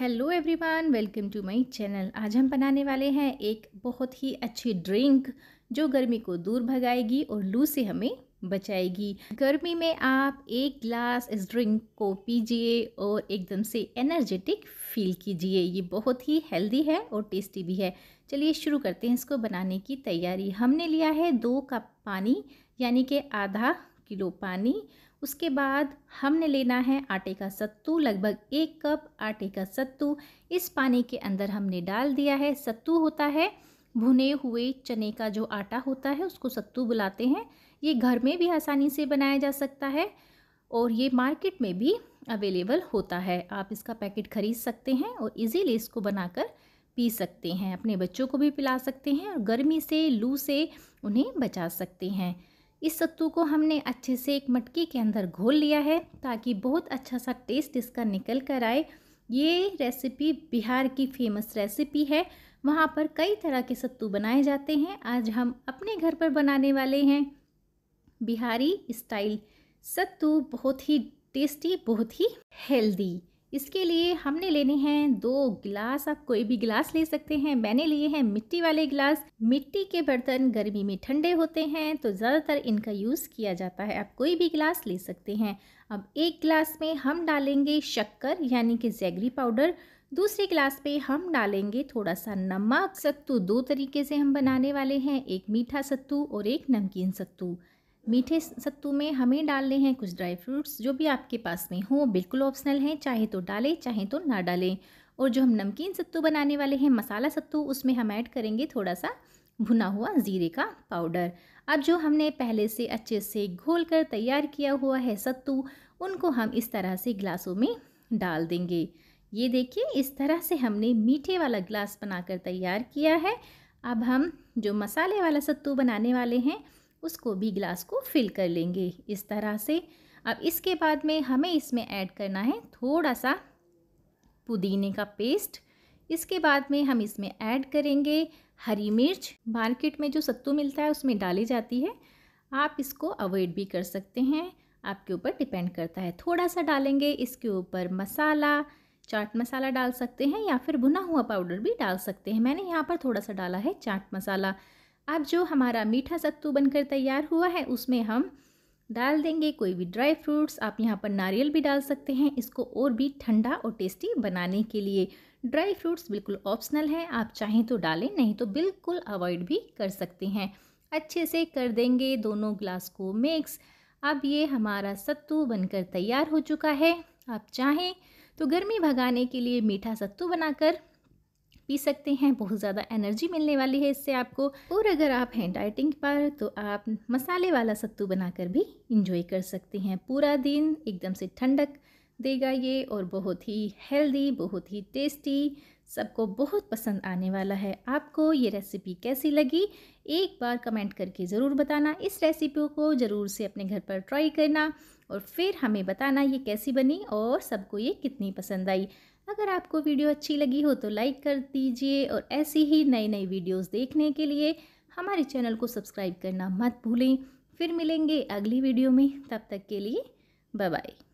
hello everyone welcome to my channel आज हम बनाने वाले हैं एक बहुत ही अच्छी ड्रिंक जो गर्मी को दूर भगाएगी और लू से हमें बचाएगी गर्मी में आप एक ग्लास इस ड्रिंक को पीजिए और एकदम से एनर्जेटिक फील कीजिए ये बहुत ही हेल्दी है और टेस्टी भी है चलिए शुरू करते हैं इसको बनाने की तैयारी हमने लिया है दो कप पानी यानी कि आधा किलो पानी उसके बाद हमने लेना है आटे का सत्तू लगभग एक कप आटे का सत्तू इस पानी के अंदर हमने डाल दिया है सत्तू होता है भुने हुए चने का जो आटा होता है उसको सत्तू बुलाते हैं ये घर में भी आसानी से बनाया जा सकता है और ये मार्केट में भी अवेलेबल होता है आप इसका पैकेट खरीद सकते हैं और इजीली इसको बनाकर पी सकते हैं अपने बच्चों को भी पिला सकते हैं और गर्मी से लू से उन्हें बचा सकते हैं इस सत्तू को हमने अच्छे से एक मटकी के अंदर घोल लिया है ताकि बहुत अच्छा सा टेस्ट इसका निकल कर आए ये रेसिपी बिहार की फेमस रेसिपी है वहाँ पर कई तरह के सत्तू बनाए जाते हैं आज हम अपने घर पर बनाने वाले हैं बिहारी स्टाइल सत्तू बहुत ही टेस्टी बहुत ही हेल्दी इसके लिए हमने लेने हैं दो गिलास आप कोई भी गिलास ले सकते हैं मैंने लिए हैं मिट्टी वाले गिलास मिट्टी के बर्तन गर्मी में ठंडे होते हैं तो ज़्यादातर इनका यूज़ किया जाता है आप कोई भी गिलास ले सकते हैं अब एक गिलास में हम डालेंगे शक्कर यानी कि जैगरी पाउडर दूसरे गिलास पे हम डालेंगे थोड़ा सा नमक सत्तू दो तरीके से हम बनाने वाले हैं एक मीठा सत्तू और एक नमकीन सत्तू मीठे सत्तू में हमें डालने हैं कुछ ड्राई फ्रूट्स जो भी आपके पास में हो बिल्कुल ऑप्शनल हैं चाहे तो डालें चाहे तो ना डालें और जो हम नमकीन सत्तू बनाने वाले हैं मसाला सत्तू उसमें हम ऐड करेंगे थोड़ा सा भुना हुआ ज़ीरे का पाउडर अब जो हमने पहले से अच्छे से घोल कर तैयार किया हुआ है सत्तू उनको हम इस तरह से गिलासों में डाल देंगे ये देखिए इस तरह से हमने मीठे वाला गिलास बनाकर तैयार किया है अब हम जो मसाले वाला सत्तू बनाने वाले हैं उसको भी गिलास को फिल कर लेंगे इस तरह से अब इसके बाद में हमें इसमें ऐड करना है थोड़ा सा पुदीने का पेस्ट इसके बाद में हम इसमें ऐड करेंगे हरी मिर्च मार्केट में जो सत्तू मिलता है उसमें डाली जाती है आप इसको अवॉइड भी कर सकते हैं आपके ऊपर डिपेंड करता है थोड़ा सा डालेंगे इसके ऊपर मसाला चाट मसाला डाल सकते हैं या फिर भुना हुआ पाउडर भी डाल सकते हैं मैंने यहाँ पर थोड़ा सा डाला है चाट मसाला अब जो हमारा मीठा सत्तू बनकर तैयार हुआ है उसमें हम डाल देंगे कोई भी ड्राई फ्रूट्स आप यहाँ पर नारियल भी डाल सकते हैं इसको और भी ठंडा और टेस्टी बनाने के लिए ड्राई फ्रूट्स बिल्कुल ऑप्शनल हैं आप चाहें तो डालें नहीं तो बिल्कुल अवॉइड भी कर सकते हैं अच्छे से कर देंगे दोनों ग्लास को मिक्स अब ये हमारा सत्तू बनकर तैयार हो चुका है आप चाहें तो गर्मी भगाने के लिए मीठा सत्तू बनाकर पी सकते हैं बहुत ज़्यादा एनर्जी मिलने वाली है इससे आपको और अगर आप हैं डाइटिंग पर तो आप मसाले वाला सत्तू बनाकर भी इंजॉय कर सकते हैं पूरा दिन एकदम से ठंडक देगा ये और बहुत ही हेल्दी बहुत ही टेस्टी सबको बहुत पसंद आने वाला है आपको ये रेसिपी कैसी लगी एक बार कमेंट करके ज़रूर बताना इस रेसिपी को ज़रूर से अपने घर पर ट्राई करना और फिर हमें बताना ये कैसी बनी और सबको ये कितनी पसंद आई अगर आपको वीडियो अच्छी लगी हो तो लाइक कर दीजिए और ऐसी ही नई नई वीडियोस देखने के लिए हमारे चैनल को सब्सक्राइब करना मत भूलें फिर मिलेंगे अगली वीडियो में तब तक के लिए बाय बाय